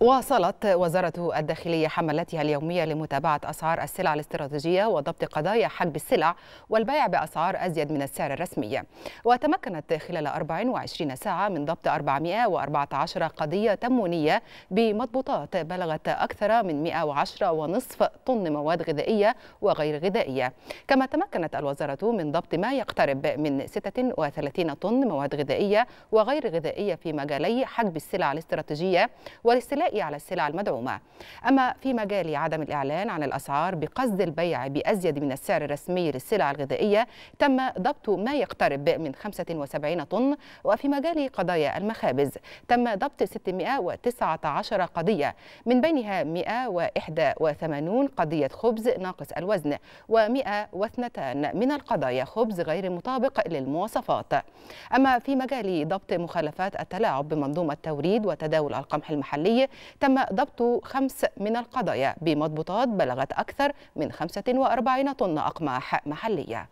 واصلت وزارة الداخلية حملتها اليومية لمتابعة أسعار السلع الاستراتيجية وضبط قضايا حجب السلع والبيع بأسعار أزيد من السعر الرسمي وتمكنت خلال 24 ساعة من ضبط 414 قضية تمونية بمضبوطات بلغت أكثر من 110.5 طن مواد غذائية وغير غذائية كما تمكنت الوزارة من ضبط ما يقترب من 36 طن مواد غذائية وغير غذائية في مجالي حجب السلع الاستراتيجية والاستهلاك الغلاء على السلع المدعومة أما في مجال عدم الإعلان عن الأسعار بقصد البيع بأزيد من السعر الرسمي للسلع الغذائية تم ضبط ما يقترب من 75 طن وفي مجال قضايا المخابز تم ضبط 619 قضية من بينها 181 قضية خبز ناقص الوزن و102 من القضايا خبز غير مطابق للمواصفات أما في مجال ضبط مخالفات التلاعب بمنظومة توريد وتداول القمح المحلي تم ضبط خمس من القضايا بمضبوطات بلغت أكثر من 45 طن أقماح محلية